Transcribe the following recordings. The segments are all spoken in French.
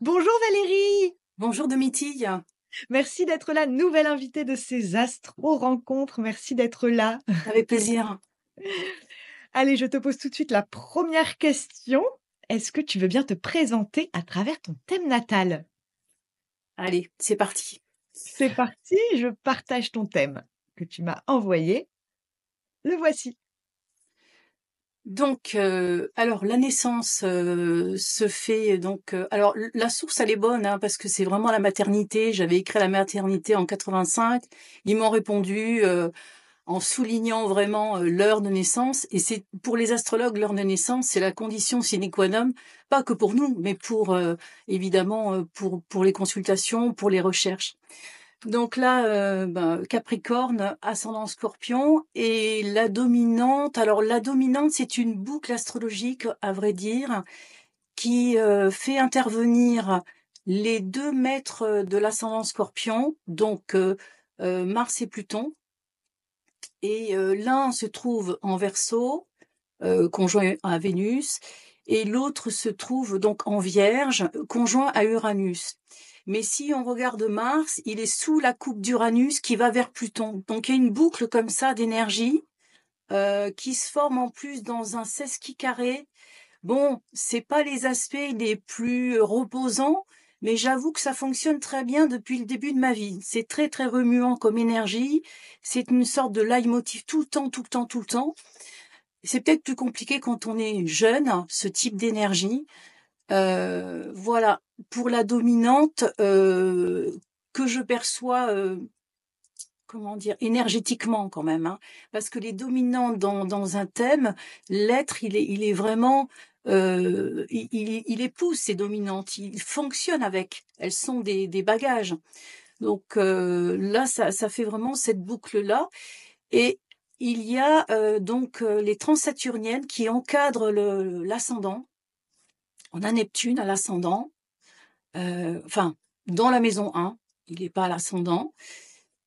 Bonjour Valérie. Bonjour Domitille. Merci d'être la nouvelle invitée de ces astro-rencontres. Merci d'être là. Avec plaisir. Allez, je te pose tout de suite la première question. Est-ce que tu veux bien te présenter à travers ton thème natal Allez, c'est parti. C'est parti, je partage ton thème que tu m'as envoyé. Le voici. Donc, euh, alors la naissance euh, se fait donc. Euh, alors la source elle est bonne hein, parce que c'est vraiment la maternité. J'avais écrit la maternité en 85. Ils m'ont répondu en soulignant vraiment l'heure de naissance. Et c'est pour les astrologues l'heure de naissance c'est la condition sine qua non, pas que pour nous, mais pour évidemment pour pour les consultations, pour les recherches. Donc là, euh, ben, Capricorne, ascendant Scorpion, et la dominante. Alors la dominante, c'est une boucle astrologique, à vrai dire, qui euh, fait intervenir les deux maîtres de l'ascendant Scorpion, donc euh, Mars et Pluton. Et l'un se trouve en Verseau, conjoint à Vénus, et l'autre se trouve donc en Vierge, conjoint à Uranus. Mais si on regarde Mars, il est sous la coupe d'Uranus qui va vers Pluton. Donc il y a une boucle comme ça d'énergie euh, qui se forme en plus dans un 16 qui carré. Bon, c'est pas les aspects les plus reposants, mais j'avoue que ça fonctionne très bien depuis le début de ma vie. C'est très très remuant comme énergie, c'est une sorte de leitmotiv tout le temps, tout le temps, tout le temps. C'est peut-être plus compliqué quand on est jeune, ce type d'énergie, euh, voilà, pour la dominante euh, que je perçois, euh, comment dire, énergétiquement quand même, hein. parce que les dominantes dans, un thème, l'être, il est, il est vraiment, il, il, il, épouse ces dominantes, il fonctionne avec, elles sont des, bagages. Donc là, ça, fait vraiment cette boucle-là. Et il y a donc les les transsaturniennes qui encadrent l'ascendant on a Neptune à l'ascendant, euh, enfin, dans la maison 1, il n'est pas à l'ascendant,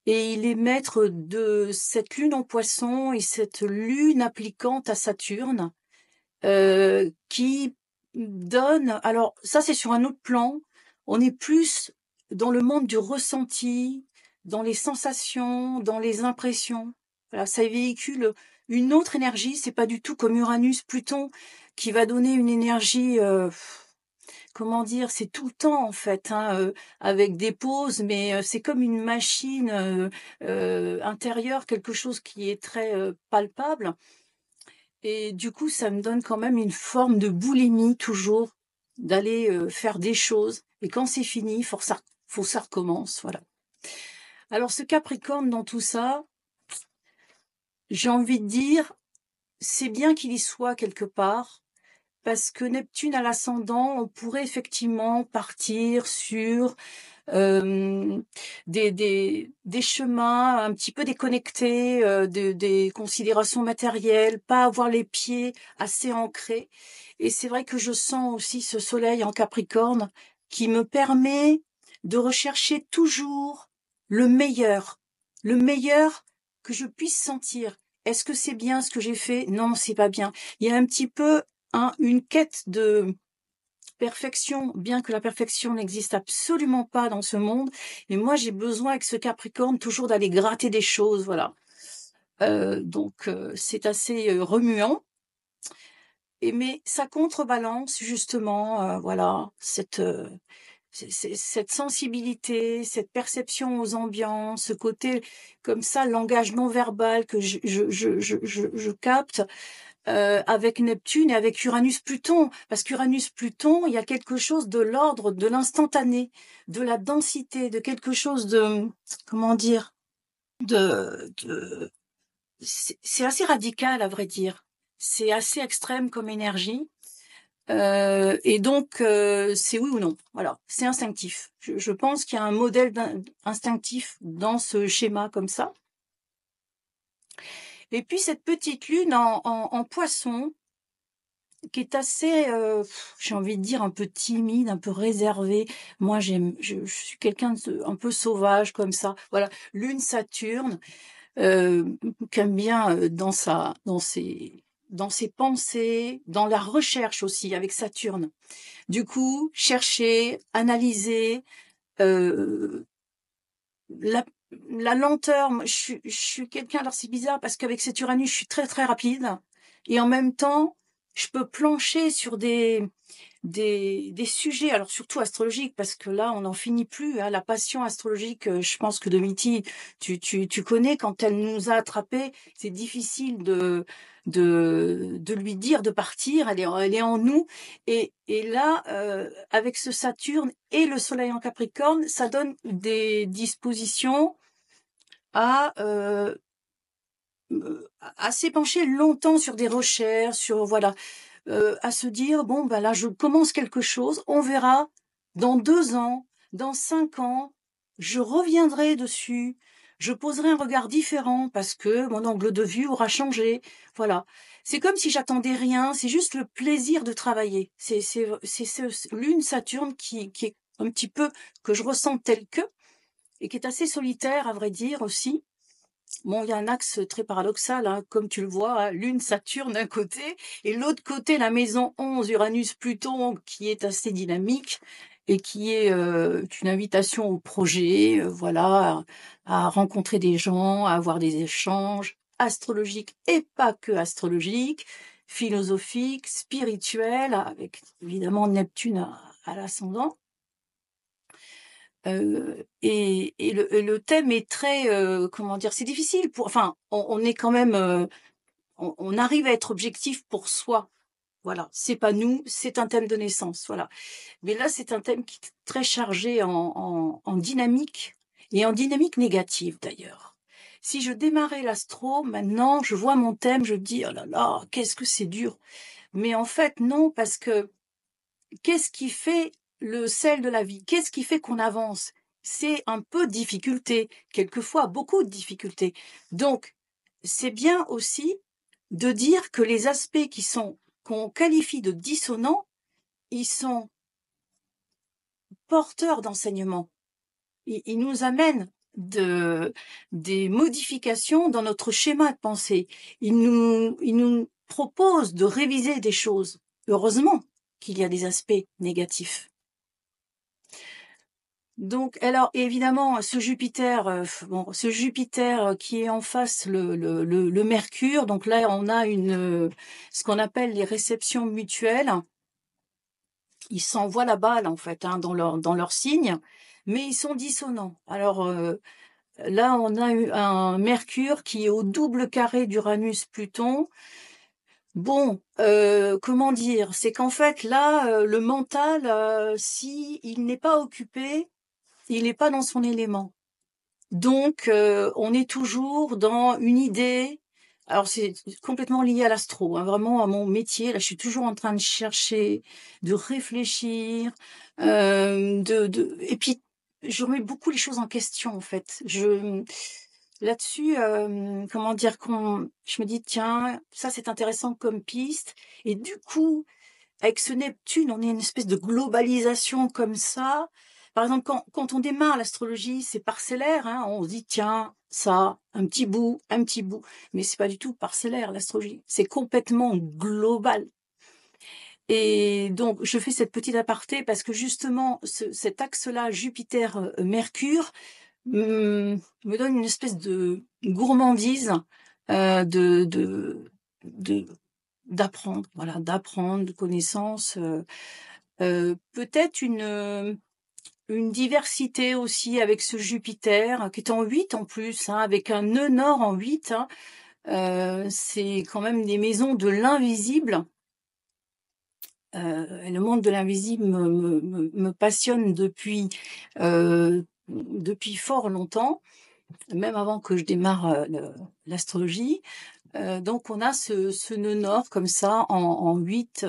et il est maître de cette lune en poisson et cette lune appliquante à Saturne, euh, qui donne, alors ça c'est sur un autre plan, on est plus dans le monde du ressenti, dans les sensations, dans les impressions. Voilà, ça véhicule une autre énergie, c'est pas du tout comme Uranus, Pluton, qui va donner une énergie euh, comment dire, c'est tout le temps en fait, hein, euh, avec des pauses, mais euh, c'est comme une machine intérieure, quelque chose qui est très palpable. Et du coup, ça me donne quand même une forme de boulimie toujours d'aller faire des choses. Et quand c'est fini, faut ça, faut ça recommence, voilà. Alors ce Capricorne dans tout ça, j'ai envie de dire, c'est bien qu'il y soit quelque part, parce que Neptune à l'ascendant, on pourrait effectivement partir sur euh, des, des, des, chemins un petit peu déconnectés euh, des considérations matérielles, pas avoir les pieds assez ancrés. Et c'est vrai que je sens aussi ce soleil en Capricorne qui me permet de rechercher toujours le meilleur, le meilleur que je puisse sentir. Est-ce que c'est bien ce que j'ai fait Non, c'est pas bien. Il y a un petit peu une quête de perfection, bien que la perfection n'existe absolument pas dans ce monde. et moi, j'ai besoin avec ce Capricorne toujours d'aller gratter des choses, voilà. Euh, donc, euh, c'est assez euh, remuant. Et mais ça contrebalance justement, voilà, cette cette sensibilité, cette perception aux ambiances, ce côté comme ça, l'engagement verbal que je, capte. Euh, avec Neptune et avec Uranus-Pluton, parce qu'Uranus-Pluton, il y a quelque chose de l'ordre de l'instantané, de la densité, de quelque chose de, comment dire, de, de c'est assez radical à vrai dire, c'est assez extrême comme énergie, euh, et donc, euh, c'est oui ou non. Voilà, c'est instinctif. Je, pense qu'il y a un modèle instinctif dans ce schéma comme ça. Et puis cette petite lune en, en, en poisson, qui est assez, euh, j'ai envie de dire, un peu timide, un peu réservée. Moi, j'aime, je, je, suis quelqu'un un peu sauvage comme ça. Voilà, lune Saturne, euh, aime bien dans sa, dans ses, dans ses pensées, dans la recherche aussi avec Saturne. Du coup, chercher, analyser, euh, la, lenteur, je, suis quelqu'un, alors c'est bizarre parce qu'avec cet Uranus, je suis très très rapide et en même temps, je peux plancher sur des, des, sujets, alors surtout astrologiques, parce que là, on n'en finit plus. Hein. La passion astrologique, euh, je pense que Domiti, tu, tu, tu connais, quand elle nous a attrapés, c'est difficile de, de, de lui dire de partir, elle est, elle est en nous. Et, et là, euh, avec ce Saturne et le Soleil en Capricorne, ça donne des dispositions à, euh, à s'épancher longtemps sur des recherches, sur voilà, euh, à se dire bon ben là je commence quelque chose, on verra dans deux ans, dans cinq ans, je reviendrai dessus, je poserai un regard différent parce que mon angle de vue aura changé. Voilà. C'est comme si j'attendais rien, c'est juste le plaisir de travailler. C'est lune Saturne qui, qui est un petit peu que je ressens tel que et qui est assez solitaire à vrai dire aussi. Bon, il y a un axe très paradoxal, hein. comme tu le vois, hein, Lune, Saturne d'un côté, et l'autre côté, la maison 11, Uranus, Pluton, qui est assez dynamique, et qui est euh, une invitation au projet, euh, voilà, à, rencontrer des gens, à avoir des échanges astrologiques et pas que astrologiques, philosophiques, spirituels, avec évidemment Neptune à, l'ascendant. Euh, et, le, thème est très, comment dire, c'est difficile. Pour, enfin, on, est quand même, on, arrive à être objectif pour soi voilà, c'est pas nous, c'est un thème de naissance. Voilà. Mais là, c'est un thème qui est très chargé en, en, dynamique et en dynamique négative d'ailleurs. Si je démarrais l'astro, maintenant, je vois mon thème, je dis oh là là, qu'est-ce que c'est dur. Mais en fait, non, parce que qu'est-ce qui fait le sel de la vie Qu'est-ce qui fait qu'on avance C'est un peu difficulté, quelquefois beaucoup de difficulté. Donc, c'est bien aussi de dire que les aspects qui sont qu'on qualifie de dissonants, ils sont porteurs d'enseignement. Ils, nous amènent de, des modifications dans notre schéma de pensée. Ils nous, ils nous proposent de réviser des choses. Heureusement qu'il y a des aspects négatifs. Donc, alors évidemment, ce Jupiter, euh, bon, ce Jupiter euh, qui est en face le, le, Mercure. Donc là, on a une euh, ce qu'on appelle les réceptions mutuelles. Ils s'envoient la balle en fait hein, dans leur dans leur signe, mais ils sont dissonants. Alors là, on a un Mercure qui est au double carré d'Uranus-Pluton. Bon, comment dire, c'est qu'en fait là, le mental, si il n'est pas occupé, il n'est pas dans son élément. Donc, euh, on est toujours dans une idée. Alors, c'est complètement lié à l'astro, hein, vraiment à mon métier. Là, je suis toujours en train de chercher, de réfléchir, euh, de, et puis je remets beaucoup les choses en question, en fait. Je là-dessus, euh, comment dire qu'on, je me dis tiens, ça c'est intéressant comme piste. Et du coup, avec ce Neptune, on est une espèce de globalisation comme ça par exemple, quand, on démarre l'astrologie, c'est parcellaire. Hein. on se dit, tiens, ça, un petit bout, un petit bout. Mais c'est pas du tout parcellaire, l'astrologie. C'est complètement global. Et donc, je fais cette petite aparté parce que justement, cet axe-là, Jupiter-Mercure, euh, hmm, me donne une espèce de gourmandise euh, de, de, d'apprendre, voilà, d'apprendre, de connaissances, euh, peut-être une une diversité aussi avec ce Jupiter qui est en 8 en plus, hein, avec un nœud nord en 8. Hein. Euh, c'est quand même des maisons de l'invisible. Euh, le monde de l'invisible me, passionne depuis, euh, depuis fort longtemps, même avant que je démarre l'astrologie. donc on a ce, ce, nœud nord comme ça en, en 8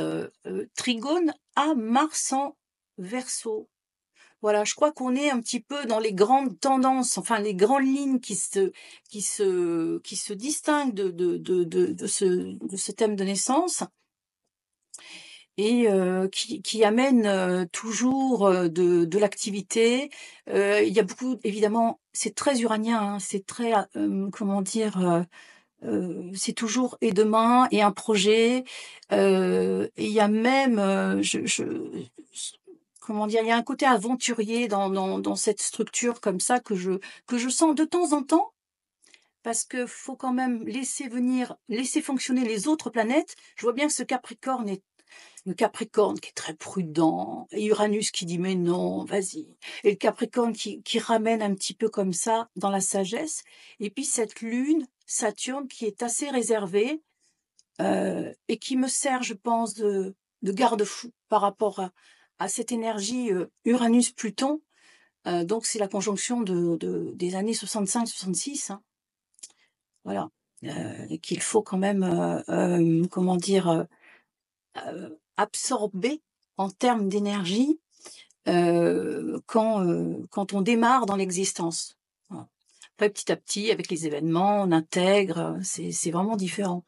trigone à Mars en verso. Voilà, je crois qu'on est un petit peu dans les grandes tendances, enfin les grandes lignes qui se qui se qui se distinguent de de de de, ce de ce thème de naissance et euh, qui, qui, amène euh, toujours euh, de, de l'activité. il y a beaucoup, évidemment, c'est très uranien, hein, c'est très, comment dire, c'est toujours et demain et un projet. et il y a même, je, comment dire, il y a un côté aventurier dans, cette structure comme ça que je, que je sens de temps en temps, parce que faut quand même laisser venir, laisser fonctionner les autres planètes. Je vois bien que ce Capricorne est le Capricorne qui est très prudent, et Uranus qui dit mais non, vas-y, et le Capricorne qui, ramène un petit peu comme ça dans la sagesse, et puis cette Lune, Saturne qui est assez réservée euh, et qui me sert, je pense, de, de garde-fou par rapport à, cette énergie euh, Uranus-Pluton. Euh, donc, c'est la conjonction de, des années 65-66. Hein. Voilà. Voilà. Euh, qu'il faut quand même, comment dire, absorber en termes d'énergie quand, quand on démarre dans l'existence. petit à petit, avec les événements, on intègre, c'est vraiment différent.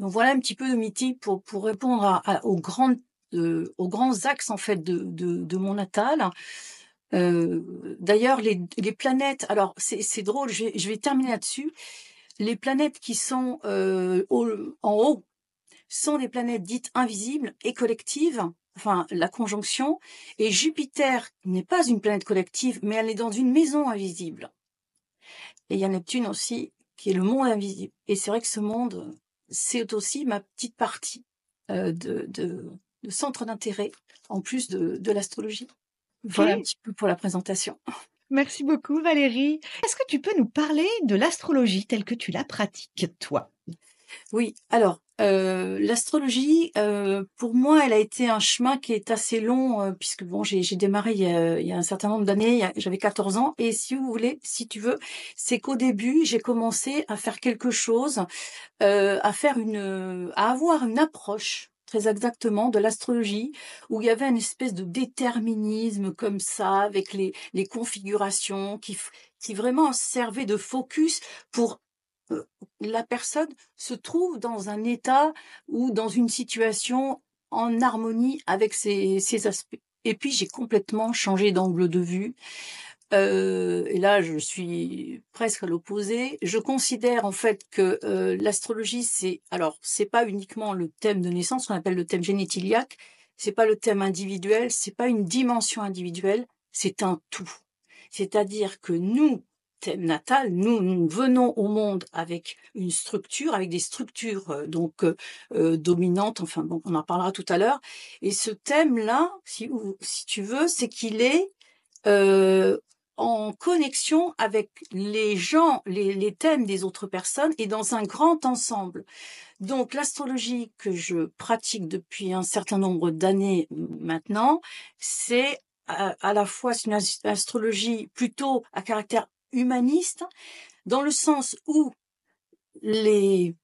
Donc voilà un petit peu de mythique pour, pour répondre aux grandes aux grands axes en fait de, mon natal. Euh, d'ailleurs, les, planètes. Alors, c'est drôle. Je vais, terminer là-dessus. Les planètes qui sont euh, en haut sont des planètes dites invisibles et collectives. Enfin, la conjonction. Et Jupiter n'est pas une planète collective, mais elle est dans une maison invisible. Et il y a Neptune aussi, qui est le monde invisible. Et c'est vrai que ce monde, c'est aussi ma petite partie euh, de, centre d'intérêt en plus de, l'astrologie. Voilà un petit peu pour la présentation. Merci beaucoup Valérie. Est-ce que tu peux nous parler de l'astrologie telle que tu la pratiques toi Oui, alors euh, l'astrologie, euh, pour moi, elle a été un chemin qui est assez long, euh, puisque bon, j'ai démarré il y, a, un certain nombre d'années, j'avais 14 ans, et si vous voulez, si tu veux, c'est qu'au début, j'ai commencé à faire quelque chose, à faire une, à avoir une approche très exactement de l'astrologie, où il y avait une espèce de déterminisme comme ça, avec les, les configurations qui, qui vraiment servaient de focus pour euh, la personne se trouve dans un état ou dans une situation en harmonie avec ses, ses aspects. Et puis j'ai complètement changé d'angle de vue euh, et là je suis presque à l'opposé, je considère en fait que euh, l'astrologie c'est alors c'est pas uniquement le thème de naissance qu'on appelle le thème génétiliaque, c'est pas le thème individuel, c'est pas une dimension individuelle, c'est un tout. C'est-à-dire que nous thème natal, nous, nous venons au monde avec une structure, avec des structures euh, donc euh, euh, dominantes, enfin bon, on en parlera tout à l'heure. Et ce thème-là, si, si, tu veux, c'est qu'il est, est euh, en connexion avec les gens, les, thèmes des autres personnes et dans un grand ensemble. Donc l'astrologie que je pratique depuis un certain nombre d'années maintenant, c'est euh, à, la fois une astrologie plutôt à caractère humaniste, dans le sens où les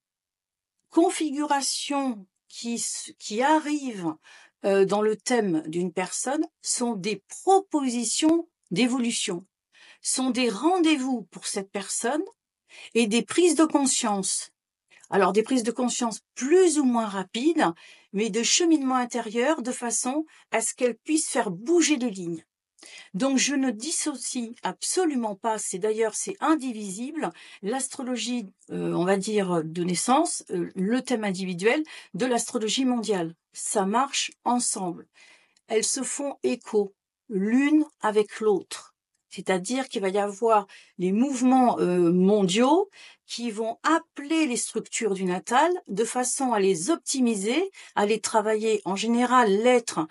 configurations qui, qui arrivent euh, dans le thème d'une personne sont des propositions d'évolution sont des rendez-vous pour cette personne et des prises de conscience. Alors des prises de conscience plus ou moins rapides, mais de cheminement intérieur de façon à ce qu'elle puisse faire bouger les lignes. Donc je ne dissocie absolument pas, c'est d'ailleurs c'est indivisible, l'astrologie, euh, on va dire, de naissance, euh, le thème individuel, de l'astrologie mondiale. Ça marche ensemble. Elles se font écho l'une avec l'autre. C'est-à-dire qu'il va y avoir les mouvements euh, mondiaux qui vont appeler les structures du natal de façon à les optimiser, à les travailler. En général, l'être,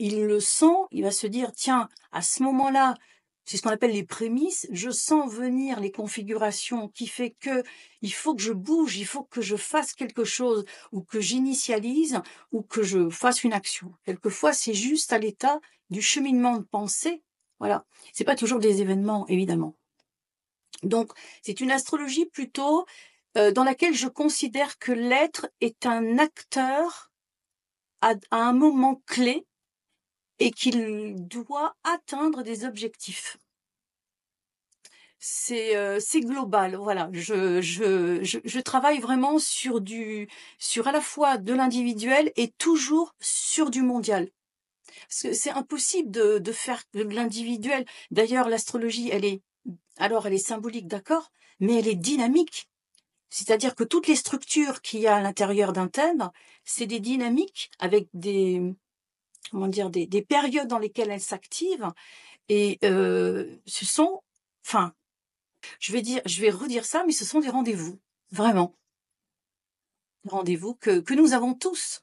il le sent, il va se dire, tiens, à ce moment-là, c'est ce qu'on appelle les prémices. Je sens venir les configurations qui fait que il faut que je bouge, il faut que je fasse quelque chose ou que j'initialise ou que je fasse une action. Quelquefois, c'est juste à l'état du cheminement de pensée. Voilà. C'est pas toujours des événements, évidemment. Donc, c'est une astrologie plutôt euh, dans laquelle je considère que l'être est un acteur à, un moment clé et qu'il doit atteindre des objectifs. C'est euh, c'est global, voilà. Je, je travaille vraiment sur du sur à la fois de l'individuel et toujours sur du mondial. Parce c'est impossible de, faire de l'individuel. D'ailleurs, l'astrologie, elle est, alors elle est symbolique, d'accord, mais elle est dynamique. C'est-à-dire que toutes les structures qu'il y a à l'intérieur d'un thème, c'est des dynamiques avec des, comment dire, des, périodes dans lesquelles elles s'activent. Et euh, ce sont, enfin, je vais dire, je vais redire ça, mais ce sont des rendez-vous, vraiment. Rendez-vous que nous avons tous.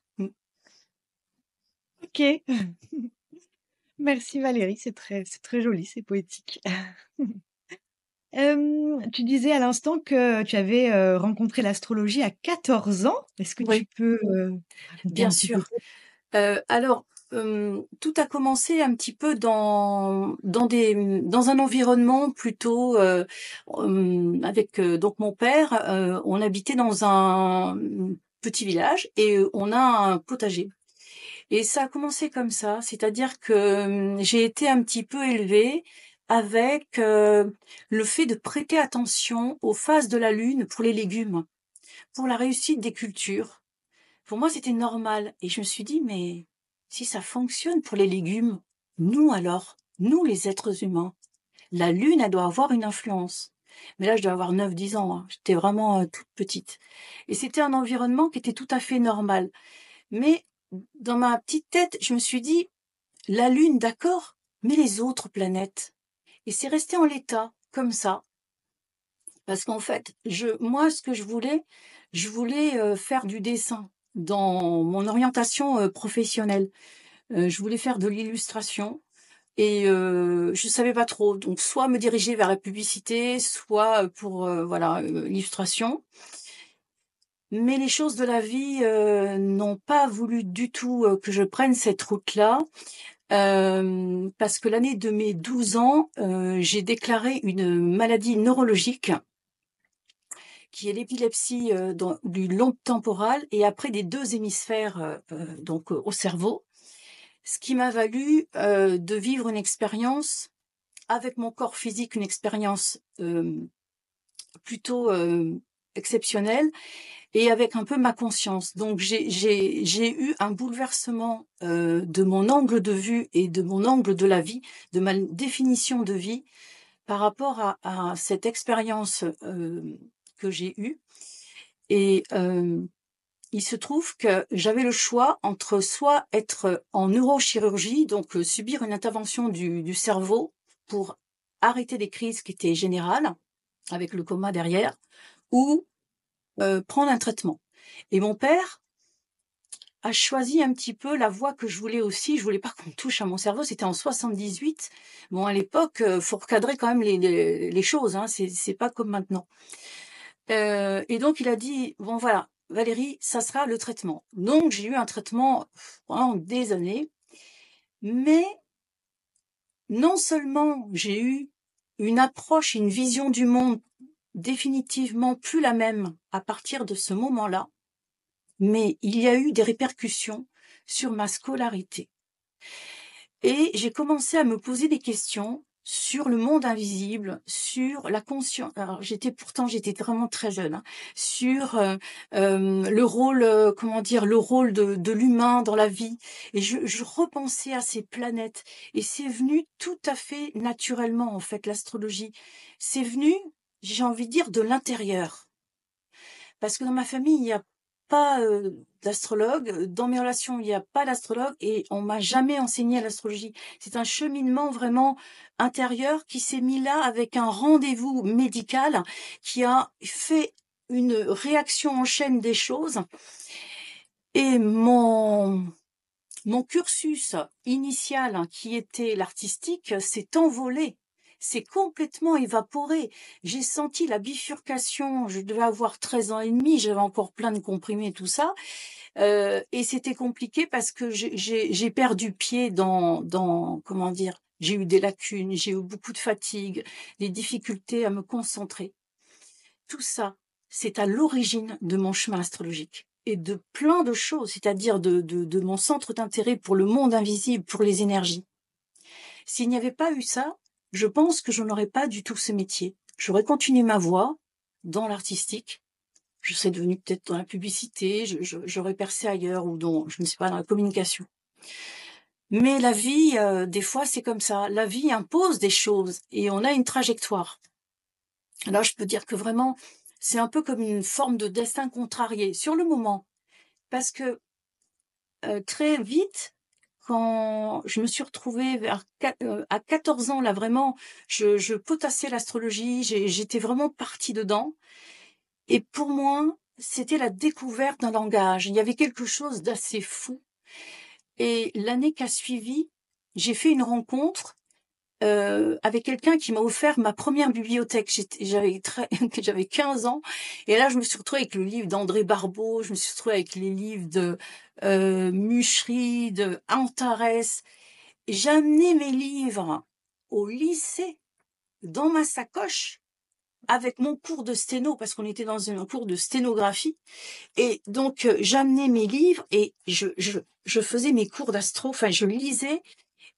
Ok. Merci Valérie, c'est très, c'est très joli, c'est poétique. tu disais à l'instant que tu avais euh, rencontré l'astrologie à 14 ans. Est-ce que tu peux... Euh, Bien sûr. Euh, alors, tout a commencé un petit peu dans, dans, des, dans un environnement plutôt avec donc mon père. on habitait dans un mmh, petit village et on a un potager. Et ça a commencé comme ça, c'est-à-dire que j'ai été un petit peu élevée avec le fait de prêter attention aux phases de la lune pour les légumes, pour la réussite des cultures. Pour moi, c'était normal. Et je me suis dit, mais si ça fonctionne pour les légumes, nous alors, nous les êtres humains, la lune, elle doit avoir une influence. Mais là, je dois avoir 9-10 ans. Hein. J'étais vraiment toute petite. Et c'était un environnement qui était tout à fait normal. Mais dans ma petite tête, je me suis dit, la Lune, d'accord, mais les autres planètes. Et c'est resté en l'état, comme ça. Parce qu'en fait, je, moi, ce que je voulais, je voulais euh, faire du dessin dans mon orientation euh, professionnelle. Euh, je voulais faire de l'illustration, et je ne savais pas trop donc soit me diriger vers la publicité soit pour voilà l'illustration mais les choses de la vie euh, n'ont pas voulu du tout euh, que je prenne cette route-là. Euh, parce que l'année de mes 12 ans, j'ai déclaré une maladie neurologique qui est l'épilepsie du long temporal et après des deux hémisphères donc au cerveau, ce qui m'a valu de vivre une expérience avec mon corps physique, une expérience plutôt exceptionnel et avec un peu ma conscience. Donc j'ai eu un bouleversement euh, de mon angle de vue et de mon angle de la vie, de ma définition de vie par rapport à, cette expérience euh, que j'ai eue. Et euh, il se trouve que j'avais le choix entre soit être en neurochirurgie, donc subir une intervention du, du cerveau pour arrêter des crises qui étaient générales, avec le coma derrière, ou euh, prendre un traitement. Et mon père a choisi un petit peu la voie que je voulais aussi. Je voulais pas qu'on touche à mon cerveau. C'était en 78. Bon, à l'époque, euh, faut recadrer quand même les, choses. Hein. ce C'est pas comme maintenant. Euh, et donc, il a dit, bon, voilà, Valérie, ça sera le traitement. Donc, j'ai eu un traitement pendant des années. Mais non seulement j'ai eu une approche, une vision du monde définitivement plus la même à partir de ce moment-là, mais il y a eu des répercussions sur ma scolarité. Et j'ai commencé à me poser des questions sur le monde invisible, sur la conscience. Alors j'étais pourtant j'étais vraiment très jeune, hein, sur euh, euh, le rôle, euh, comment dire, le rôle de, l'humain dans la vie. Et je, je, repensais à ces planètes. Et c'est venu tout à fait naturellement en fait l'astrologie. C'est venu j'ai envie de dire, de l'intérieur. Parce que dans ma famille, il n'y a pas euh, d'astrologue, euh, dans mes relations, il n'y a pas d'astrologue et on m'a jamais enseigné l'astrologie. C'est un cheminement vraiment intérieur qui s'est mis là avec un rendez-vous médical qui a fait une réaction en chaîne des choses. Et mon mon cursus initial, hein, qui était l'artistique, s'est envolé c'est complètement évaporé. J'ai senti la bifurcation, je devais avoir 13 ans et demi, j'avais encore plein de comprimés, tout ça. Euh, et c'était compliqué parce que j'ai perdu pied dans, comment dire, j'ai eu des lacunes, j'ai eu beaucoup de fatigue, des difficultés à me concentrer. Tout ça, c'est à l'origine de mon chemin astrologique et de plein de choses, c'est-à-dire de mon centre d'intérêt pour le monde invisible, pour les énergies. S'il n'y avait pas eu ça, je pense que je n'aurais pas du tout ce métier. J'aurais continué ma voie dans l'artistique. Je serais devenue peut-être dans la publicité, j'aurais percé ailleurs ou dans, je ne sais pas, dans la communication. Mais la vie, euh, des fois, c'est comme ça. La vie impose des choses et on a une trajectoire. Alors, je peux dire que vraiment, c'est un peu comme une forme de destin contrarié sur le moment. Parce que euh, très vite, quand je me suis retrouvée vers, euh, à 14 ans, là vraiment, je, je potassais l'astrologie, j'étais vraiment partie dedans. Et pour moi, c'était la découverte d'un langage. Il y avait quelque chose d'assez fou. Et l'année qui a suivi, j'ai fait une rencontre euh, avec quelqu'un qui m'a offert ma première bibliothèque. J'avais j'avais 15 ans et là je me suis retrouvée avec le livre d'André Barbeau, je me suis retrouvée avec les livres de euh, Antares. J'amenais mes livres au lycée dans ma sacoche avec mon cours de sténo parce qu'on était dans un cours de sténographie et donc euh, j'amenais mes livres et je, je, je faisais mes cours d'astro enfin je lisais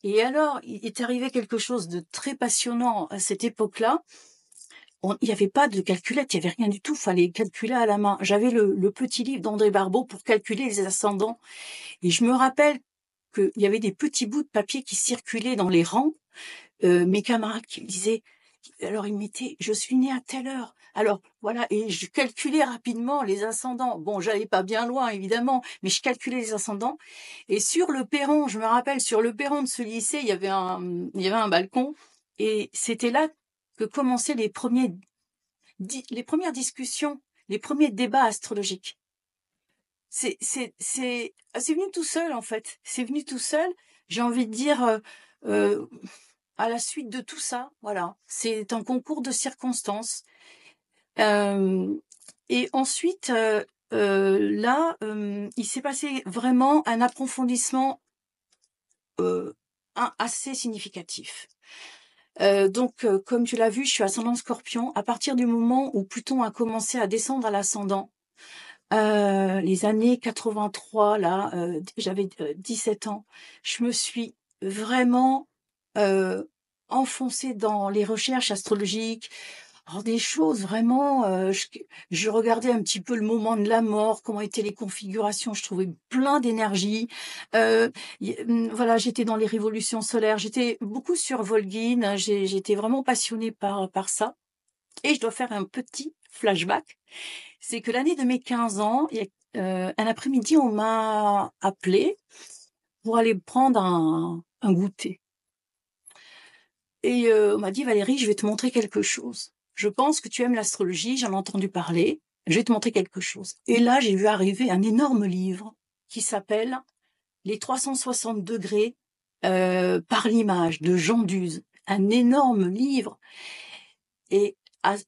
et alors il est arrivé quelque chose de très passionnant à cette époque-là il n'y avait pas de calculette, il n'y avait rien du tout, fallait calculer à la main. J'avais le, petit livre d'André Barbeau pour calculer les ascendants. Et je me rappelle qu'il y avait des petits bouts de papier qui circulaient dans les rangs. Euh, mes camarades qui me disaient, alors il mettaient je suis né à telle heure. Alors voilà, et je calculais rapidement les ascendants. Bon, j'allais pas bien loin évidemment, mais je calculais les ascendants. Et sur le perron, je me rappelle, sur le perron de ce lycée, il y avait un, il y avait un balcon, et c'était là que commençaient les, premiers, les premières discussions, les premiers débats astrologiques. C'est, c'est, c'est, ah, c'est venu tout seul en fait. C'est venu tout seul. J'ai envie de dire euh, euh, à la suite de tout ça, voilà. C'est un concours de circonstances. Euh, et ensuite, là, il s'est passé vraiment un approfondissement assez significatif. Euh, donc, euh, comme tu l'as vu, je suis ascendant scorpion. À partir du moment où Pluton a commencé à descendre à l'ascendant, euh, les années 83, là, j'avais 17 ans, je me suis vraiment enfoncée dans les recherches astrologiques, alors des choses vraiment, euh, je, regardais un petit peu le moment de la mort, comment étaient les configurations, je trouvais plein d'énergie. Euh, hum, voilà, j'étais dans les révolutions solaires, j'étais beaucoup sur Volgin, hein, j'étais vraiment passionnée par, par ça. Et je dois faire un petit flashback, c'est que l'année de mes 15 ans, euh, un après-midi, on m'a appelé pour aller prendre un, un goûter. Et on m'a dit, Valérie, je vais te montrer quelque chose je pense que tu aimes l'astrologie, j'en ai entendu parler, je vais te montrer quelque chose. Et là, j'ai vu arriver un énorme livre qui s'appelle Les 360 degrés euh, par l'image de Jean Duse, un énorme livre. Et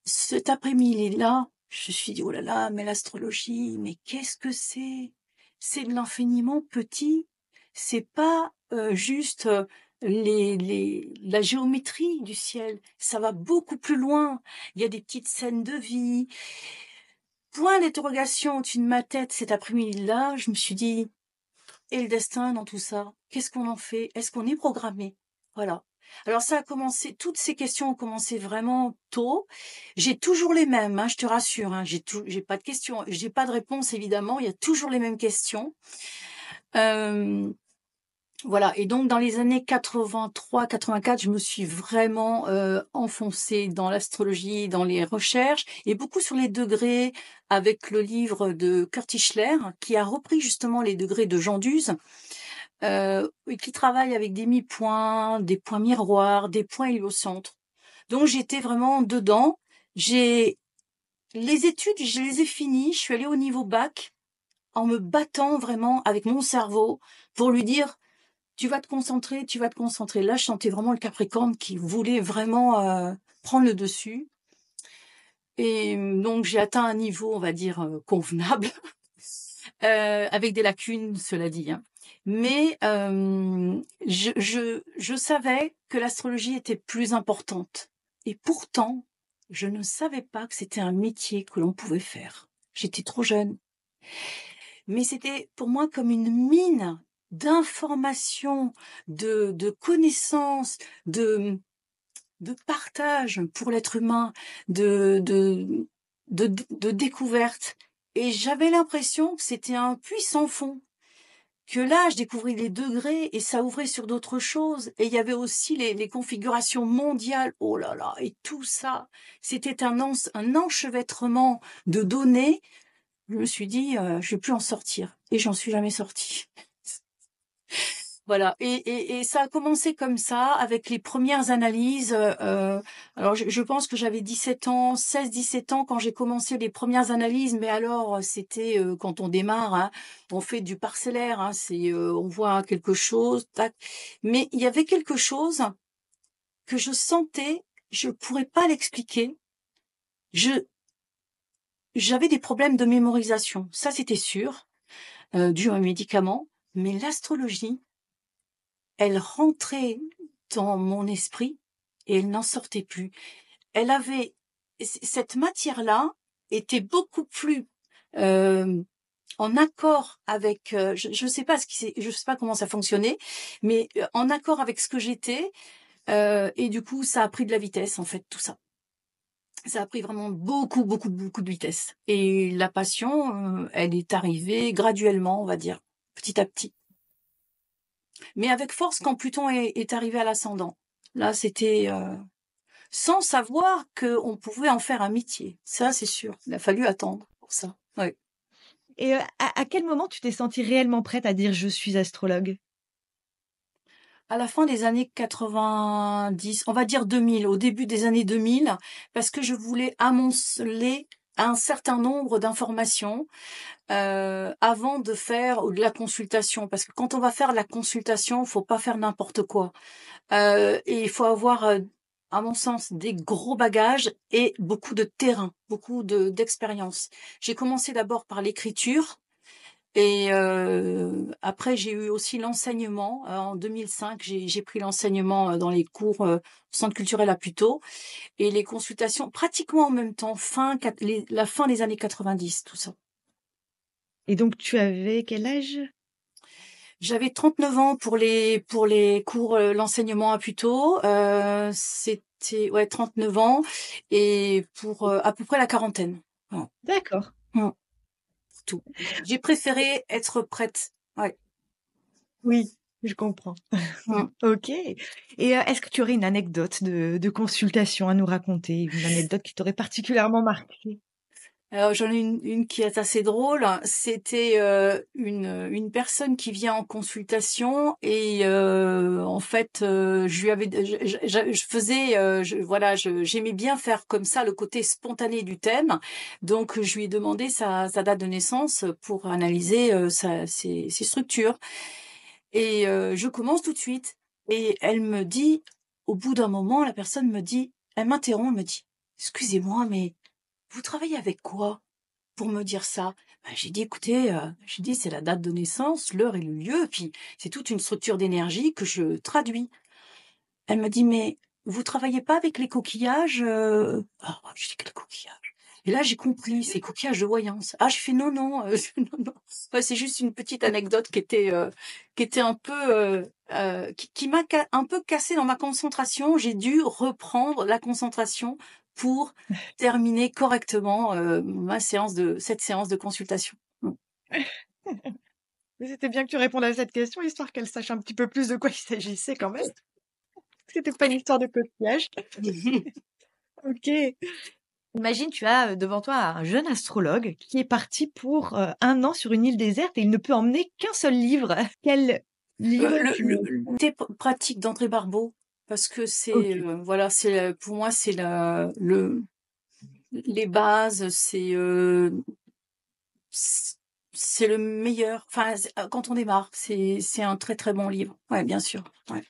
cet après-midi-là, je me suis dit, oh là là, mais l'astrologie, mais qu'est-ce que c'est C'est de l'infiniment petit. C'est pas euh, juste euh, les, la géométrie du ciel. Ça va beaucoup plus loin. Il y a des petites scènes de vie. Point d'interrogation au-dessus de ma tête cet après-midi-là, je me suis dit, et le destin dans tout ça Qu'est-ce qu'on en fait Est-ce qu'on est programmé Voilà. Alors ça a commencé, toutes ces questions ont commencé vraiment tôt. J'ai toujours les mêmes, hein, je te rassure. Hein, j'ai pas de questions, j'ai pas de réponses évidemment. Il y a toujours les mêmes questions. Euh, voilà, et donc dans les années 83-84, je me suis vraiment euh, enfoncée dans l'astrologie, dans les recherches, et beaucoup sur les degrés, avec le livre de Kurt Tischler, qui a repris justement les degrés de Jean Duse, euh, et qui travaille avec des mi-points, des points miroirs, des points héliocentres. Donc j'étais vraiment dedans. J'ai les études, je les ai finies, je suis allée au niveau bac en me battant vraiment avec mon cerveau pour lui dire tu vas te concentrer, tu vas te concentrer. Là, je sentais vraiment le Capricorne qui voulait vraiment euh, prendre le dessus. Et hum, donc, j'ai atteint un niveau, on va dire, euh, convenable, euh, avec des lacunes, cela dit. Hein. Mais je, je, je savais que l'astrologie était plus importante. Et pourtant, je ne savais pas que c'était un métier que l'on pouvait faire. J'étais trop jeune. Mais c'était pour moi comme une mine d'informations, de, de connaissances, de, de partage pour l'être humain, de, de, de, de découverte. Et j'avais l'impression que c'était un puits sans fond. Que là, je découvrais les degrés et ça ouvrait sur d'autres choses. Et il y avait aussi les, les configurations mondiales. Oh là là, et tout ça. C'était un, un enchevêtrement de données. Je me suis dit, euh, je vais plus en sortir. Et j'en suis jamais sortie. Voilà, et, et, ça a commencé comme ça, avec les premières analyses. Euh, alors, je, pense que j'avais 17 ans, 16-17 ans quand j'ai commencé les premières analyses, mais alors, euh, c'était euh, quand on démarre, hein, on fait du parcellaire, hein, c'est on voit quelque chose, tac. Mais il y avait quelque chose que je sentais, je pourrais pas l'expliquer. Je j'avais des problèmes de mémorisation, ça c'était sûr, dû à un médicament mais l'astrologie, elle rentrait dans mon esprit et elle n'en sortait plus. Elle avait cette matière-là était beaucoup plus euh, en accord avec euh, je ne sais pas ce qui je sais pas comment ça fonctionnait, mais euh, en accord avec ce que j'étais et du coup ça a pris de la vitesse en fait tout ça. Ça a pris vraiment beaucoup beaucoup beaucoup de vitesse et la passion elle est arrivée graduellement on va dire petit à petit. Mais avec force quand Pluton est, arrivé à l'ascendant. Là, c'était euh, sans savoir qu'on pouvait en faire un métier. Ça, c'est sûr. Il a fallu attendre pour ça. Et euh, à, quel moment tu t'es sentie réellement prête à dire je suis astrologue à la fin des années 90, on va dire 2000, au début des années 2000, parce que je voulais amonceler un certain nombre d'informations euh, avant de faire ou de la consultation parce que quand on va faire la consultation il faut pas faire n'importe quoi euh, et il faut avoir euh, à mon sens des gros bagages et beaucoup de terrain beaucoup de d'expérience j'ai commencé d'abord par l'écriture et euh, après, j'ai eu aussi l'enseignement. Euh, en 2005, j'ai pris l'enseignement euh, dans les cours Centre culturel à Puteaux et les consultations pratiquement en même temps, fin la fin des années 90, tout ça. Et donc, tu avais quel âge J'avais 39 ans pour les pour les cours l'enseignement à Puteaux. C'était ouais 39 ans et pour à peu près la quarantaine. D'accord. J'ai préféré être prête. Oui, je comprends. Mm. ok. Et euh, est-ce que tu aurais une anecdote de, de, consultation à nous raconter, une anecdote qui t'aurait particulièrement marquée alors j'en ai une, qui est assez drôle. C'était euh, une, une personne qui vient en consultation et euh, en fait euh, je lui avais je, je faisais je, voilà j'aimais bien faire comme ça le côté spontané du thème. Donc je lui ai demandé sa, sa date de naissance pour analyser sa, ses, ses, structures et je commence tout de suite et elle me dit au bout d'un moment la personne me dit elle m'interrompt elle me dit excusez-moi mais vous travaillez avec quoi pour me dire ça ben, J'ai dit, écoutez, euh, j'ai dit, c'est la date de naissance, l'heure et le lieu, puis c'est toute une structure d'énergie que je traduis. Elle m'a dit, mais vous travaillez pas avec les coquillages euh... Ah, je dis, quels coquillages et là, j'ai compris, ces coquillages de voyance. Ah, je fais non, non, euh, non, non. c'est juste une petite anecdote qui était, euh, qui était un peu, qui m'a un peu cassé dans ma concentration. J'ai dû reprendre la concentration pour terminer correctement euh, ma séance de cette séance de consultation. Mais c'était bien que tu répondes à cette question, histoire qu'elle sache un petit peu plus de quoi il s'agissait quand même. C'était pas une histoire de coquillage. ok. Imagine, tu as euh, devant toi un jeune astrologue qui est parti pour euh, un an sur une île déserte et il ne peut emmener qu'un seul livre. Quel livre Tes pratiques d'André Barbeau parce que c'est euh, voilà c'est pour moi c'est la le les bases c'est euh, c'est le meilleur enfin ah, quand on démarre c'est c'est un très très bon livre ouais bien sûr ouais.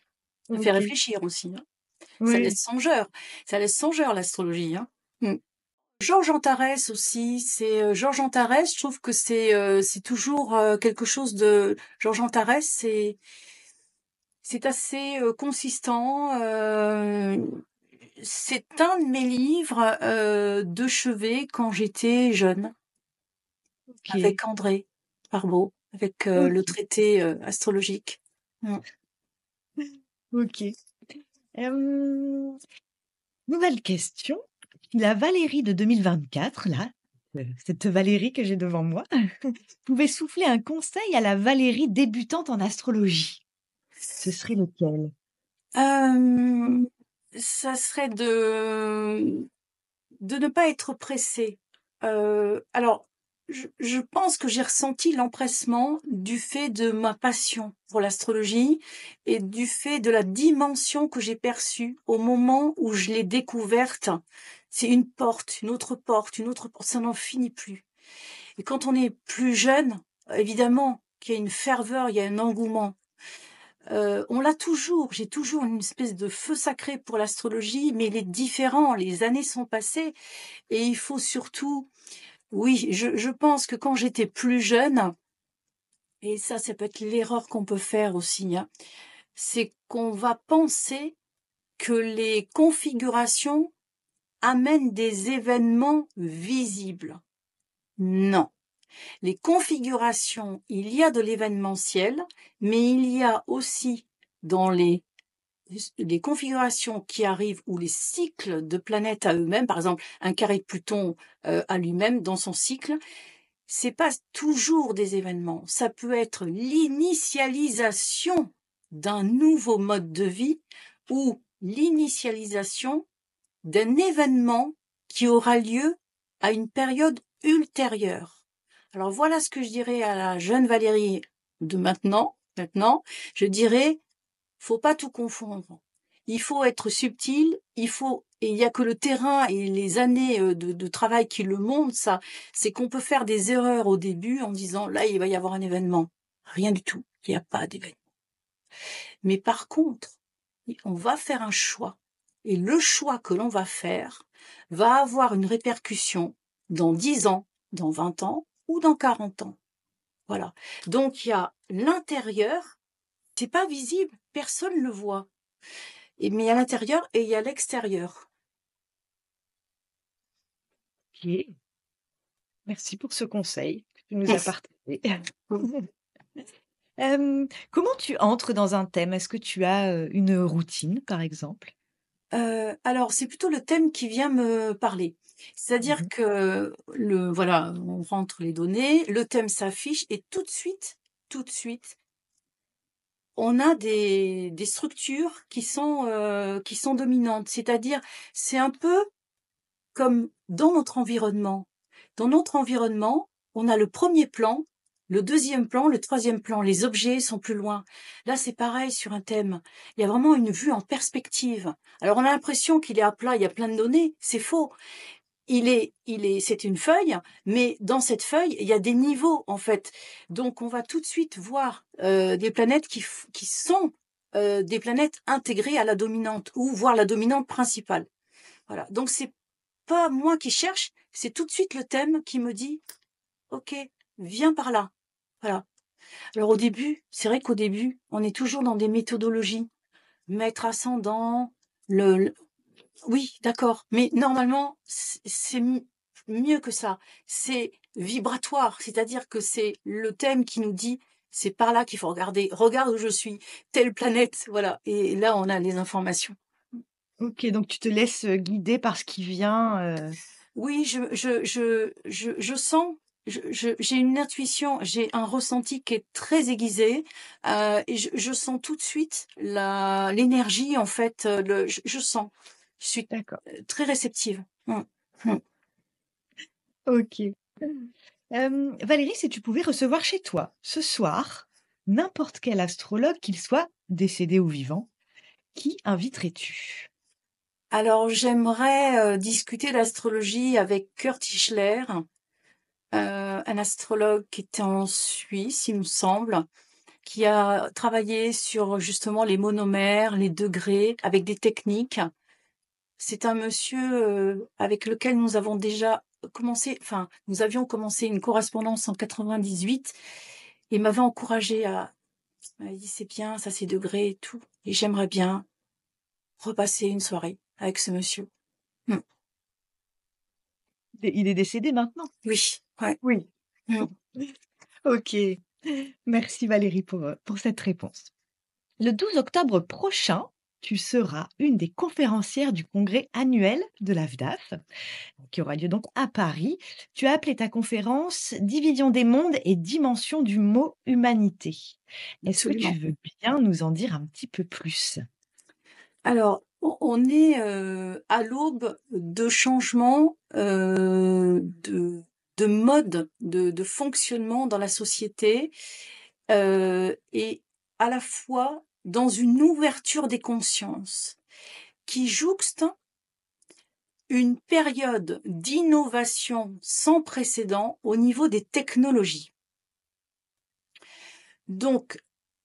ça fait réfléchir aussi hein. ça laisse songeur ça laisse songeur l'astrologie hein. Mmh. Georges Antares aussi, c'est euh, Georges Antares. Je trouve que c'est c'est toujours quelque chose de Georges Antares. C'est c'est assez euh, consistant. Euh, c'est un de mes livres euh, de chevet quand j'étais jeune, avec André Barbeau, avec le traité astrologique. Mm. Ok. nouvelle question. La Valérie de 2024, là, cette Valérie que j'ai devant moi, pouvait souffler un conseil à la Valérie débutante en astrologie ce serait lequel Ça serait de de ne pas être pressé. alors, je, je, pense que j'ai ressenti l'empressement du fait de ma passion pour l'astrologie et du fait de la dimension que j'ai perçue au moment où je l'ai découverte. C'est une porte, une autre porte, une autre porte, ça n'en finit plus. Et quand on est plus jeune, évidemment qu'il y a une ferveur, il y a un engouement, euh, on l'a toujours. J'ai toujours une espèce de feu sacré pour l'astrologie, mais il est différent. Les années sont passées et il faut surtout, oui, je, pense que quand j'étais plus jeune, et ça, ça peut être l'erreur qu'on peut faire aussi, hein, c'est qu'on va penser que les configurations amènent des événements visibles. Non. Les configurations, il y a de l'événementiel, mais il y a aussi dans les configurations qui arrivent ou les cycles de planètes à eux-mêmes, par exemple un carré de Pluton euh, à lui-même dans son cycle, c'est pas toujours des événements. Ça peut être l'initialisation d'un nouveau mode de vie ou l'initialisation d'un événement qui aura lieu à une période ultérieure. Alors voilà ce que je dirais à la jeune Valérie de maintenant. Maintenant, je dirais, faut pas tout confondre. Il faut être subtil. Il faut et il y a que le terrain et les années euh, de, travail qui le montrent. Ça, c'est qu'on peut faire des erreurs au début en disant là il va y avoir un événement. Rien du tout. Il n'y a pas d'événement. Mais par contre, on va faire un choix. Et le choix que l'on va faire va avoir une répercussion dans 10 ans, dans 20 ans, ou dans 40 ans. Voilà. Donc il y a l'intérieur, c'est pas visible, personne ne le voit. Et, mais il y a l'intérieur et il y a l'extérieur. Merci pour ce conseil que tu nous as partagé. Euh, comment tu entres dans un thème Est-ce que tu as euh, une routine, par exemple euh, Alors, c'est plutôt le thème qui vient me parler. C'est-à-dire mmh que le voilà, on rentre les données, le thème s'affiche et tout de suite, tout de suite, on a des, des structures qui sont euh, qui sont dominantes. C'est-à-dire, c'est un peu comme dans notre environnement. Dans notre environnement, on a le premier plan, le deuxième plan, le troisième plan. Les objets sont plus loin. Là, c'est pareil sur un thème. Il y a vraiment une vue en perspective. Alors, on a l'impression qu'il est à plat, il y a plein de données. C'est faux il est, il est, c'est une feuille, mais dans cette feuille, il y a des niveaux en fait. Donc, on va tout de suite voir euh, des planètes qui, qui sont euh, des planètes intégrées à la dominante ou voir la dominante principale. Voilà. Donc, c'est pas moi qui cherche, c'est tout de suite le thème qui me dit, ok, viens par là. Voilà. Alors au début, c'est vrai qu'au début, on est toujours dans des méthodologies, maître ascendant, le, oui, d'accord. Mais normalement, c'est mieux que ça. C'est vibratoire, c'est-à-dire que c'est le thème qui nous dit c'est par là qu'il faut regarder. Regarde où je suis, telle planète, voilà. Et là, on a les informations. Ok, donc tu te laisses euh, guider par ce qui vient. Euh. Oui, je, je, je, je, je sens j'ai une intuition, j'ai un ressenti qui est très aiguisé euh, et je, sens tout de suite l'énergie en fait. je, sens, je suis euh, très réceptive. Mmh. Mmh. Mmh. Ok. Euh, Valérie, si tu pouvais recevoir chez toi ce soir n'importe quel astrologue, qu'il soit décédé ou vivant, qui inviterais-tu Alors j'aimerais euh, discuter d'astrologie avec Kurt Schler, un astrologue qui était en Suisse, il me semble, qui a travaillé sur justement les monomères, les degrés, avec des techniques c'est un monsieur euh, avec lequel nous avons déjà commencé, enfin, nous avions commencé une correspondance en 98. et m'avait encouragé à, il m'a dit c'est bien, ça c'est degré et tout. Et j'aimerais bien repasser une soirée avec ce monsieur. Hmm. Il est décédé maintenant. Oui. Ouais. Oui. Hmm. ok. Merci Valérie pour, euh, pour cette réponse. Le 12 octobre prochain, tu seras une des conférencières du congrès annuel de l'AFDAF, qui aura lieu donc à Paris. Tu as appelé ta conférence Division des mondes et dimension du mot humanité. Est-ce que tu veux bien nous en dire un petit peu plus Alors, on est euh, à l'aube de changements euh, de, de, mode de, fonctionnement dans la société euh, et à la fois dans une ouverture des consciences qui jouxte une période d'innovation sans précédent au niveau des technologies. Donc,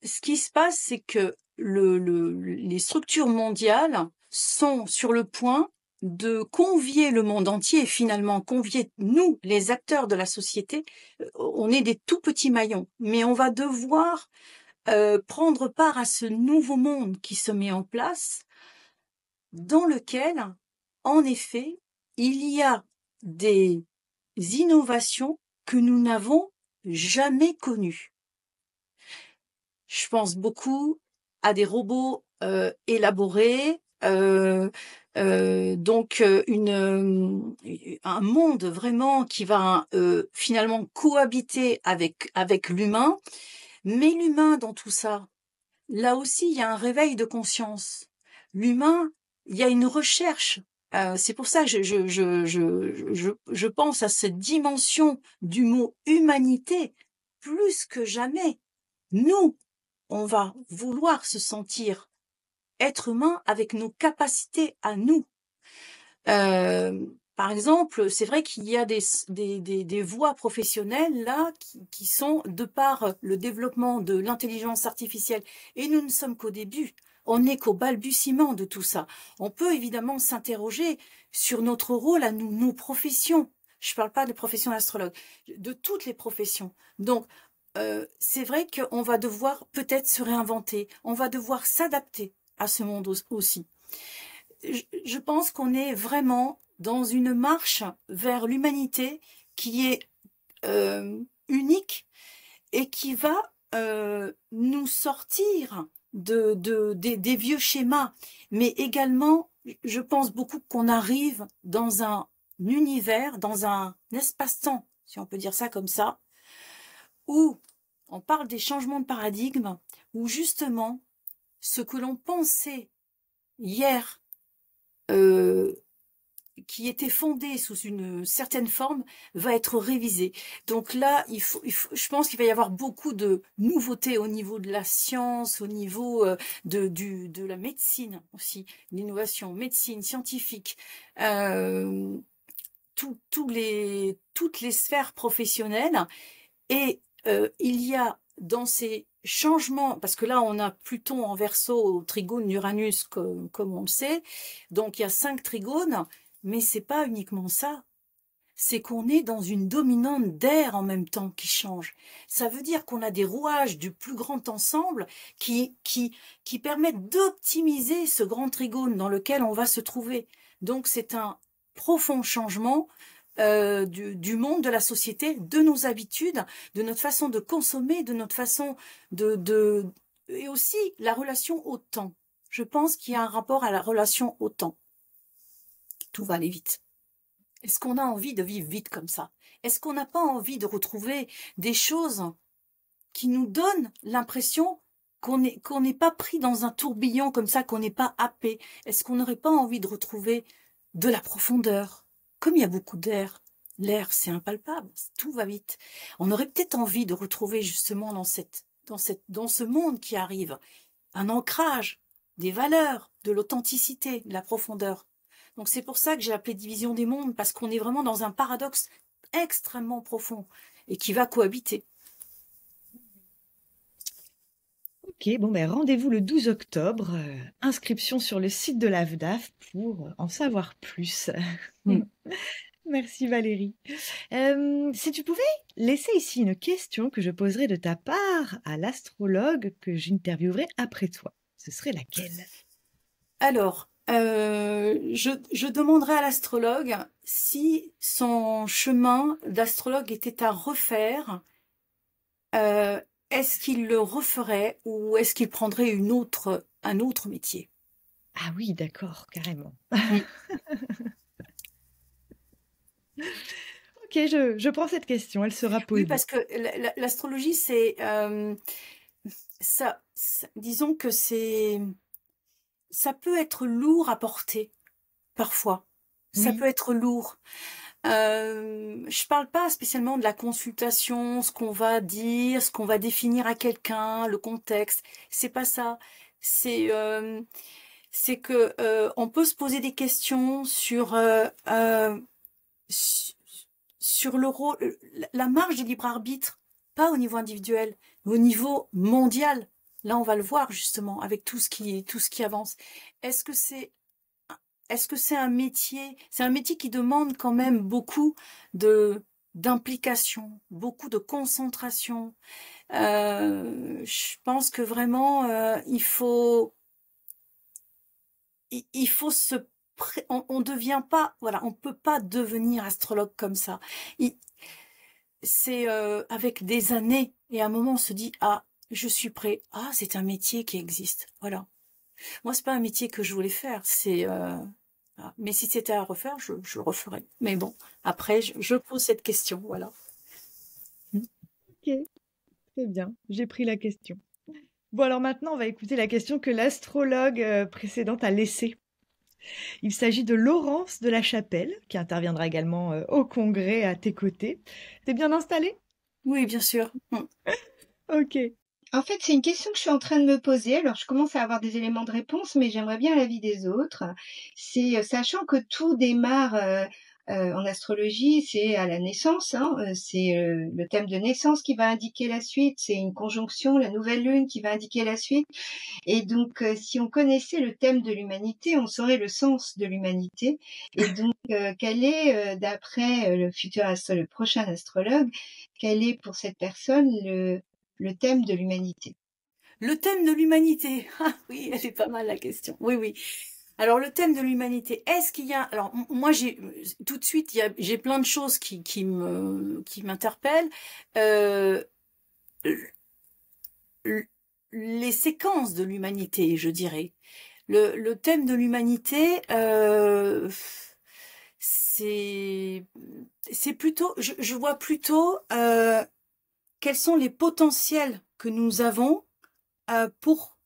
ce qui se passe, c'est que les structures mondiales sont sur le point de convier le monde entier et finalement convier nous, les acteurs de la société. Euh, on est des tout petits maillons, mais on va devoir euh, prendre part à ce nouveau monde qui se met en place, dans lequel, en effet, il y a des innovations que nous n'avons jamais connues. Je pense beaucoup à des robots euh, élaborés, euh, donc une, un monde vraiment qui va finalement cohabiter avec avec l'humain mais l'humain dans tout ça, là aussi, il y a un réveil de conscience. L'humain, il y a une recherche. Euh, c'est pour ça que je, pense à cette dimension du mot humanité plus que jamais. Nous, on va vouloir se sentir être humain avec nos capacités à nous. Euh, par exemple, c'est vrai qu'il y a des, des, voies professionnelles là qui, sont, de par euh, le développement de l'intelligence artificielle, et nous ne sommes qu'au début, on n'est qu'au balbutiement de tout ça. On peut évidemment s'interroger sur notre rôle à nous, nos professions. Je ne parle pas de professions d'astrologue, de toutes les professions. Donc, euh, c'est vrai qu'on va devoir peut-être se réinventer, on va devoir s'adapter à ce monde aussi. je pense qu'on est vraiment dans une marche vers l'humanité qui est euh, unique et qui va euh, nous sortir de, des vieux schémas, mais également, je pense beaucoup qu'on arrive dans un univers, dans un espace-temps, si on peut dire ça comme ça, où on parle des changements de paradigme, où justement, ce que l'on pensait hier euh, qui était fondée sous une certaine forme va être révisé. Donc là, je pense qu'il va y avoir beaucoup de nouveautés au niveau de la science, au niveau euh, de, la médecine aussi, l'innovation, médecine, scientifique, euh, les, toutes les sphères professionnelles. Et euh, il y a dans ces changements, parce que là on a Pluton en verso trigone Uranus comme, on le sait, donc il y a cinq trigones, mais c'est pas uniquement ça. C'est qu'on est dans une dominante d'air en même temps qui change. Ça veut dire qu'on a des rouages du plus grand ensemble qui, qui, qui permettent d'optimiser ce grand trigone dans lequel on va se trouver. Donc c'est un profond changement euh, du, du, monde, de la société, de nos habitudes, de notre façon de consommer, de notre façon de, de et aussi la relation au temps. Je pense qu'il y a un rapport à la relation au temps tout va aller vite. Est-ce qu'on a envie de vivre vite comme ça Est-ce qu'on n'a pas envie de retrouver des choses qui nous donnent l'impression qu'on n'est pas pris dans un tourbillon comme ça, qu'on n'est pas happé Est-ce qu'on n'aurait pas envie de retrouver de la profondeur Comme il y a beaucoup d'air, l'air c'est impalpable, tout va vite. On aurait peut-être envie de retrouver justement dans, cette, dans, cette, dans ce monde qui arrive un ancrage, des valeurs, de l'authenticité, de la profondeur. Donc c'est pour ça que j'ai appelé division des mondes, parce qu'on est vraiment dans un paradoxe extrêmement profond et qui va cohabiter. Ok, bon, ben rendez-vous le 12 octobre. Euh, inscription sur le site de l'AFDAF pour en savoir plus. Hmm. Merci Valérie. Euh, si tu pouvais laisser ici une question que je poserai de ta part à l'astrologue que j'interviewerai après toi, ce serait laquelle Alors, euh, je, demanderai à l'astrologue si son chemin d'astrologue était à refaire. Euh, est-ce qu'il le referait ou est-ce qu'il prendrait une autre, un autre métier Ah oui, d'accord, carrément. ok, je, prends cette question, elle sera posée. Oui, parce que l'astrologie, c'est... Euh, ça, disons que c'est ça peut être lourd à porter, parfois. Ça peut être lourd. Euh, je parle pas spécialement de la consultation, ce qu'on va dire, ce qu'on va définir à quelqu'un, le contexte. C'est pas ça. C'est euh, que euh, on peut se poser des questions sur euh, euh, sur le rôle, la marge du libre arbitre, pas au niveau individuel, mais au niveau mondial. Là, on va le voir justement avec tout ce qui, tout ce qui avance. Est-ce que c'est est-ce que c'est un métier C'est un métier qui demande quand même beaucoup de d'implication, beaucoup de concentration. Euh, je pense que vraiment, euh, il faut il, faut se on, ne devient pas voilà on peut pas devenir astrologue comme ça c'est euh, avec des années et à un moment on se dit ah je suis prêt. Ah, c'est un métier qui existe. Voilà. Moi, c'est pas un métier que je voulais faire. C'est euh, ah, mais si c'était à refaire, je, le referais. Mais bon, après, je, pose cette question. Voilà. Ok, très bien. J'ai pris la question. Bon, alors maintenant, on va écouter la question que l'astrologue euh, précédente a laissée. Il s'agit de Laurence de la Chapelle, qui interviendra également euh, au congrès à tes côtés. T'es bien installée Oui, bien sûr. Mm. ok. En fait, c'est une question que je suis en train de me poser. Alors, je commence à avoir des éléments de réponse, mais j'aimerais bien l'avis des autres. C'est euh, sachant que tout démarre euh, euh, en astrologie, c'est à la naissance. Hein, c'est le thème de naissance qui va indiquer la suite. C'est une conjonction, la nouvelle lune qui va indiquer la suite. Et donc, si on connaissait le thème de l'humanité, on saurait le sens de l'humanité. Et donc, quel est, d'après le futur le prochain astrologue, quel est pour cette personne le le thème de l'humanité Le thème de l'humanité Ah oui, elle est pas mal la question. Oui, oui. Alors le thème de l'humanité, est-ce qu'il y a alors moi j'ai euh, tout de suite j'ai plein de choses qui me qui m'interpellent. Euh, les séquences de l'humanité, je dirais. Le, thème de l'humanité, euh, c'est c'est plutôt je, vois plutôt quels sont les potentiels que nous avons euh, pour,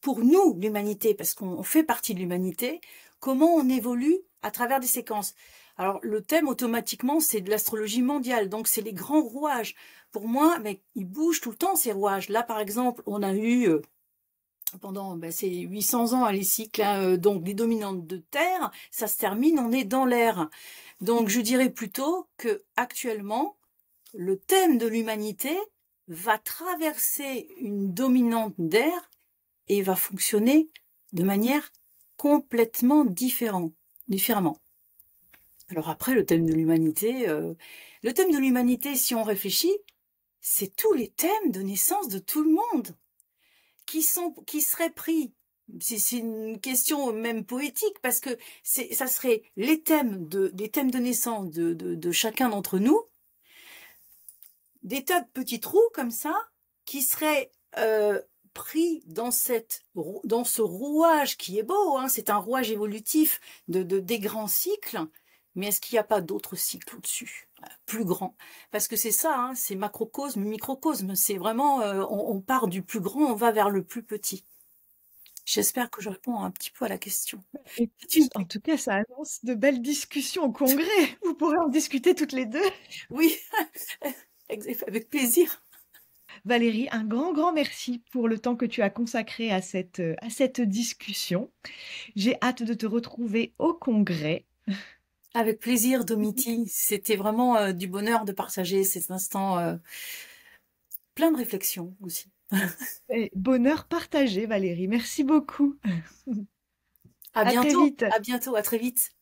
pour nous, l'humanité, parce qu'on fait partie de l'humanité, comment on évolue à travers des séquences. Alors le thème automatiquement c'est de l'astrologie mondiale, donc c'est les grands rouages. Pour moi, mais ils bougent tout le temps ces rouages. Là par exemple, on a eu euh, pendant ben, ces 800 ans hein, les cycles hein, euh, donc des dominantes de terre, ça se termine, on est dans l'air. Donc je dirais plutôt que actuellement le thème de l'humanité va traverser une dominante d'air et va fonctionner de manière complètement différente, différemment. Alors après, le thème de l'humanité, euh, le thème de l'humanité, si on réfléchit, c'est tous les thèmes de naissance de tout le monde qui sont, qui seraient pris. C'est une question même poétique parce que ça serait les thèmes de, des thèmes de naissance de chacun d'entre nous des tas de petits trous comme ça qui seraient euh, pris dans, cette, dans ce rouage qui est beau, hein, c'est un rouage évolutif de, des grands cycles, mais est-ce qu'il n'y a pas d'autres cycles au-dessus, euh, plus grands Parce que c'est ça, hein, c'est macrocosme, microcosme, c'est vraiment, euh, on, part du plus grand, on va vers le plus petit. J'espère que je réponds un petit peu à la question. en tout cas, ça annonce de belles discussions au Congrès. Vous pourrez en discuter toutes les deux. Oui. avec plaisir. Valérie, un grand, grand merci pour le temps que tu as consacré à cette, à cette discussion. J'ai hâte de te retrouver au congrès. Avec plaisir, Domiti. C'était vraiment euh, du bonheur de partager cet instant euh, plein de réflexions aussi. bonheur partagé, Valérie. Merci beaucoup. À, bientôt. À bientôt. À très vite.